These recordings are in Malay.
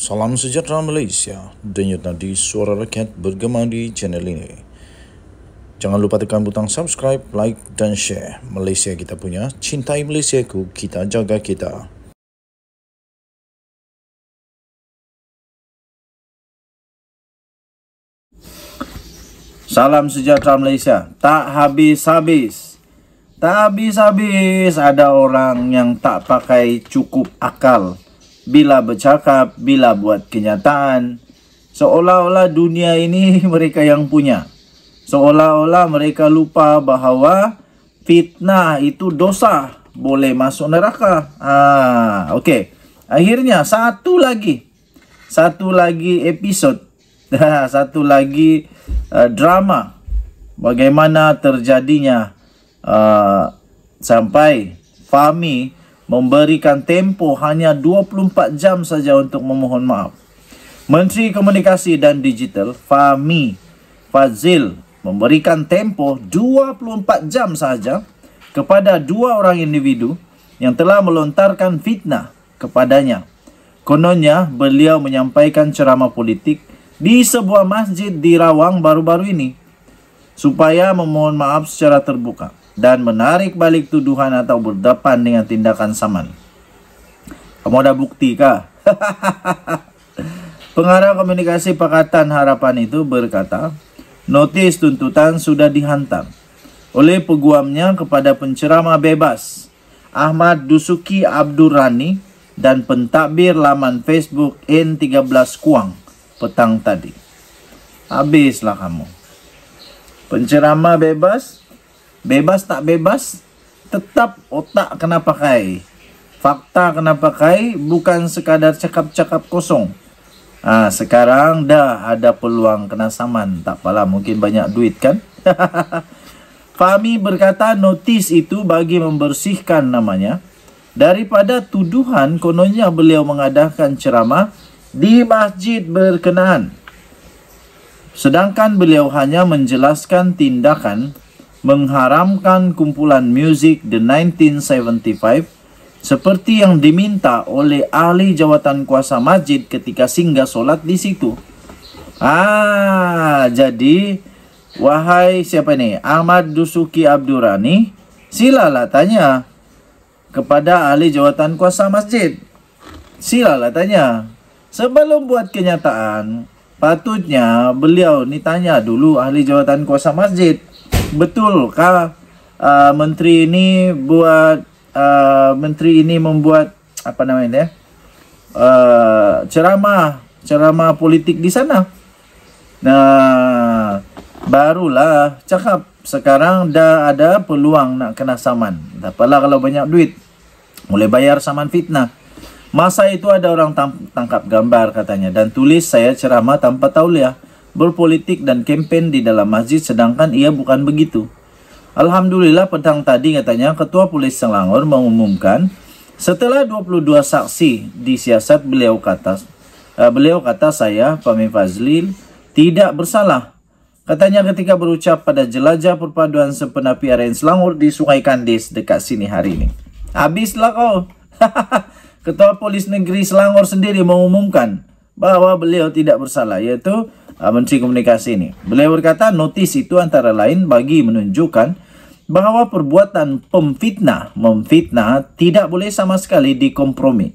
Salam sejahtera Malaysia. Denyut nadi suara rakyat bergema di channel ini. Jangan lupa tekan butang subscribe, like dan share. Malaysia kita punya, cintai Malaysia ku, kita jaga kita. Salam sejahtera Malaysia. Tak habis-habis. Tak habis-habis ada orang yang tak pakai cukup akal bila bercakap, bila buat kenyataan. Seolah-olah dunia ini mereka yang punya. Seolah-olah mereka lupa bahawa fitnah itu dosa. Boleh masuk neraka. Ah, Okey. Akhirnya satu lagi. Satu lagi episod. satu lagi uh, drama. Bagaimana terjadinya uh, sampai Fahmi memberikan tempo hanya 24 jam saja untuk memohon maaf. Menteri Komunikasi dan Digital Fami Fazil memberikan tempo 24 jam saja kepada dua orang individu yang telah melontarkan fitnah kepadanya. Kononnya beliau menyampaikan ceramah politik di sebuah masjid di Rawang baru-baru ini supaya memohon maaf secara terbuka dan menarik balik tuduhan atau berdepan dengan tindakan saman. Kamu ada bukti kah? Pengarah komunikasi Pakatan Harapan itu berkata, notis tuntutan sudah dihantam oleh peguamnya kepada pencerama bebas Ahmad Dusuki Abdurani dan pentadbir laman Facebook N13 Kuang petang tadi. Habislah kamu. Pencerama bebas bebas tak bebas tetap otak kena pakai fakta kena pakai bukan sekadar cakap-cakap kosong ha, sekarang dah ada peluang kena saman tak apalah mungkin banyak duit kan Fahmi berkata notis itu bagi membersihkan namanya daripada tuduhan kononnya beliau mengadakan ceramah di masjid berkenaan. Sedangkan beliau hanya menjelaskan tindakan mengharamkan kumpulan muzik The 1975 seperti yang diminta oleh ahli jawatan kuasa masjid ketika singgah solat di situ. Ah, jadi wahai siapa ini? Ahmad Dusuki Abdurani, silalah tanya kepada ahli jawatan kuasa masjid. Silalah tanya. Sebelum buat kenyataan, patutnya beliau ni tanya dulu ahli jawatan kuasa masjid betulkah uh, menteri ini buat uh, menteri ini membuat apa namanya ya uh, ceramah ceramah politik di sana nah barulah cakap sekarang dah ada peluang nak kena saman tak apalah kalau banyak duit boleh bayar saman fitnah masa itu ada orang tangkap gambar katanya dan tulis saya ceramah tanpa tauliah berpolitik dan kampanye di dalam masjid sedangkan ia bukan begitu. Alhamdulillah petang tadi katanya Ketua polis Selangor mengumumkan setelah 22 saksi disiasat beliau kata eh, beliau kata saya Pami Fazlil tidak bersalah. Katanya ketika berucap pada jelajah perpaduan sepenapi aren Selangor di Sungai Kandis dekat sini hari ini. Habislah kau. Ketua Polis Negeri Selangor sendiri mengumumkan bahwa beliau tidak bersalah yaitu Ah, Menteri Komunikasi ini. Beliau berkata notis itu antara lain bagi menunjukkan bahawa perbuatan pemfitnah, memfitnah tidak boleh sama sekali dikompromi.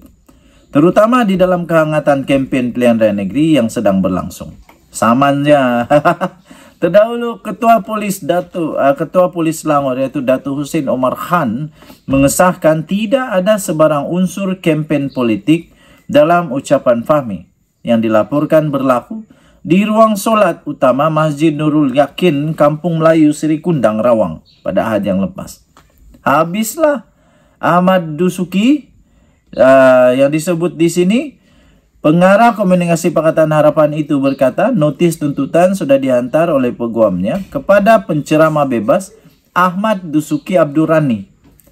Terutama di dalam kehangatan kempen pilihan raya negeri yang sedang berlangsung. Samanya. Terdahulu Ketua Polis Datu, ah, Ketua Polis Selangor iaitu Datu Husin Omar Khan mengesahkan tidak ada sebarang unsur kempen politik dalam ucapan Fahmi yang dilaporkan berlaku di ruang solat utama Masjid Nurul Yakin, Kampung Melayu, Seri Kundang, Rawang pada ahad yang lepas. Habislah Ahmad Dusuki uh, yang disebut di sini, pengarah komunikasi Pakatan Harapan itu berkata, notis tuntutan sudah dihantar oleh peguamnya kepada penceramah bebas Ahmad Dusuki Abdurani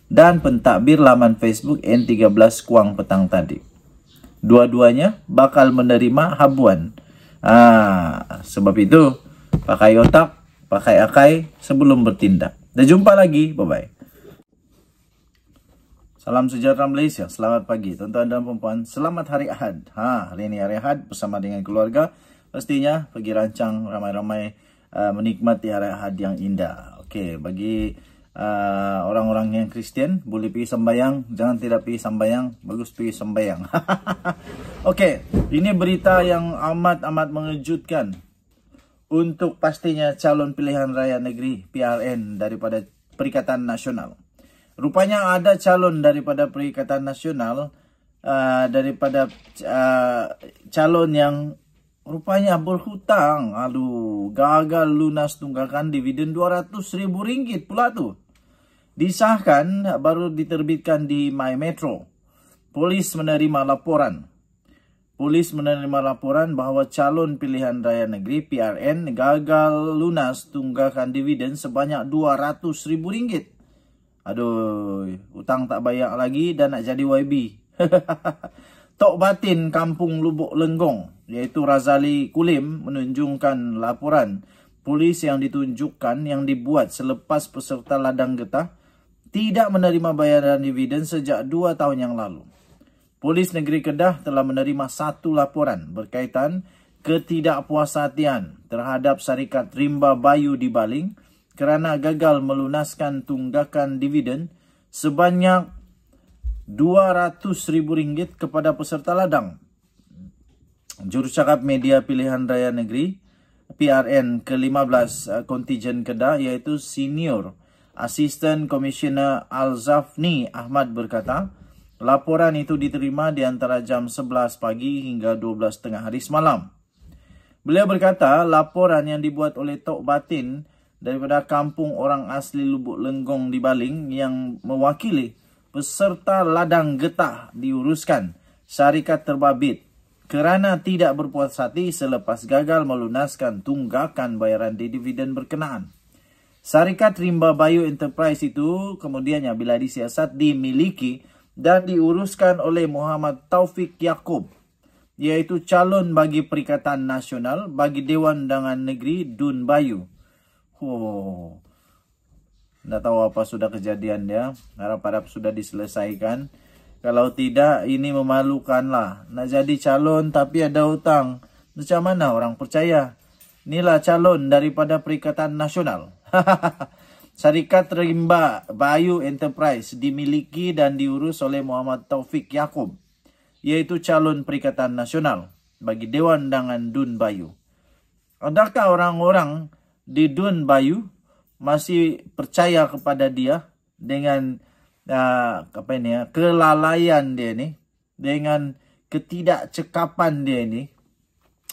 dan pentadbir laman Facebook N13 Kuang Petang tadi. Dua-duanya bakal menerima habuan. Ah, sebab itu, pakai otak, pakai akai sebelum bertindak. Dan jumpa lagi, bye-bye. Salam sejahtera Malaysia, selamat pagi. Tuan-tuan dan perempuan, selamat hari Ahad. Ha, hari ini hari Ahad bersama dengan keluarga. Pastinya pergi rancang ramai-ramai uh, menikmati hari Ahad yang indah. Okey, bagi... Ah, orang-orang yang Kristen boleh pergi sembayang jangan tidak pergi sembayang bagus pergi sembayang okey ini berita yang amat amat mengejutkan untuk pastinya calon pilihan raya negeri PRN daripada Perikatan Nasional rupanya ada calon daripada Perikatan Nasional uh, daripada uh, calon yang rupanya berhutang aduh gagal lunas tunggakan dividen 200 ribu ringgit pula tu disahkan baru diterbitkan di My Metro. Polis menerima laporan. Polis menerima laporan bahawa calon pilihan raya negeri PRN gagal lunas tunggakan dividen sebanyak rm ringgit. Aduh, utang tak bayar lagi dan nak jadi YB. Tok Batin Kampung Lubuk Lenggong iaitu Razali Kulim menunjukkan laporan polis yang ditunjukkan yang dibuat selepas peserta ladang getah tidak menerima bayaran dividen sejak dua tahun yang lalu. Polis Negeri Kedah telah menerima satu laporan berkaitan ketidakpuas hatian terhadap syarikat Rimba Bayu di Baling kerana gagal melunaskan tunggakan dividen sebanyak RM200,000 kepada peserta ladang. Jurucakap Media Pilihan Raya Negeri PRN ke-15 eh, kontijen Kedah iaitu Senior Assistant Commissioner Al-Zafni Ahmad berkata, laporan itu diterima di antara jam 11 pagi hingga 12 tengah hari semalam. Beliau berkata, laporan yang dibuat oleh Tok Batin daripada kampung orang asli Lubuk Lenggong di Baling yang mewakili peserta ladang getah diuruskan syarikat terbabit kerana tidak berpuas hati selepas gagal melunaskan tunggakan bayaran dividen berkenaan. Syarikat Rimba Bayu Enterprise itu kemudiannya bila disiasat dimiliki dan diuruskan oleh Muhammad Taufik Yaakob iaitu calon bagi Perikatan Nasional bagi Dewan Undangan Negeri Dun Bayu. Oh. Tidak tahu apa sudah kejadian dia. Harap-harap sudah diselesaikan. Kalau tidak ini memalukanlah. Nak jadi calon tapi ada hutang. Macam mana orang percaya? Inilah calon daripada Perikatan Nasional. Syarikat Rimba Bayu Enterprise dimiliki dan diurus oleh Muhammad Taufik Yaakob, iaitu calon Perikatan Nasional bagi Dewan Undangan Dun Bayu. Adakah orang-orang di Dun Bayu masih percaya kepada dia dengan uh, apa ini ya, kelalaian dia ini, dengan ketidakcekapan dia ini,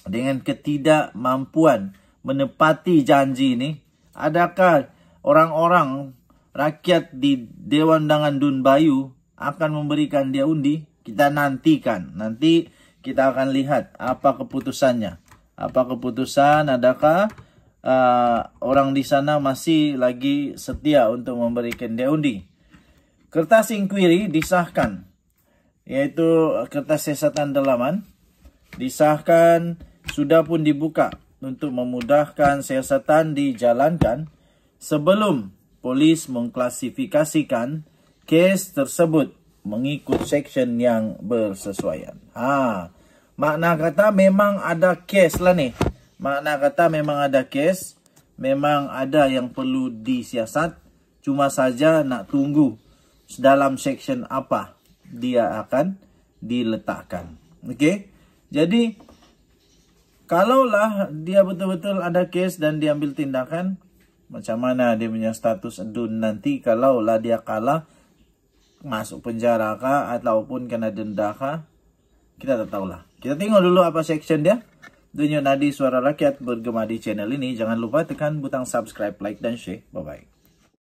dengan ketidakmampuan menepati janji ini Adakah orang-orang rakyat di Dewan Dangan Bayu akan memberikan dia undi? Kita nantikan. Nanti kita akan lihat apa keputusannya. Apa keputusan? Adakah uh, orang di sana masih lagi setia untuk memberikan dia undi? Kertas inquiry disahkan, yaitu kertas siasatan dalaman disahkan sudah pun dibuka untuk memudahkan siasatan dijalankan sebelum polis mengklasifikasikan kes tersebut mengikut seksyen yang bersesuaian. Ha, makna kata memang ada kes lah ni. Makna kata memang ada kes, memang ada yang perlu disiasat. Cuma saja nak tunggu dalam seksyen apa dia akan diletakkan. Okey. Jadi kalaulah dia betul-betul ada kes dan diambil tindakan macam mana dia punya status adun nanti kalaulah dia kalah masuk penjara kah ataupun kena denda kah kita tak tahulah kita tengok dulu apa section dia Dunia Nadi Suara Rakyat bergema di channel ini. Jangan lupa tekan butang subscribe, like, dan share. Bye-bye.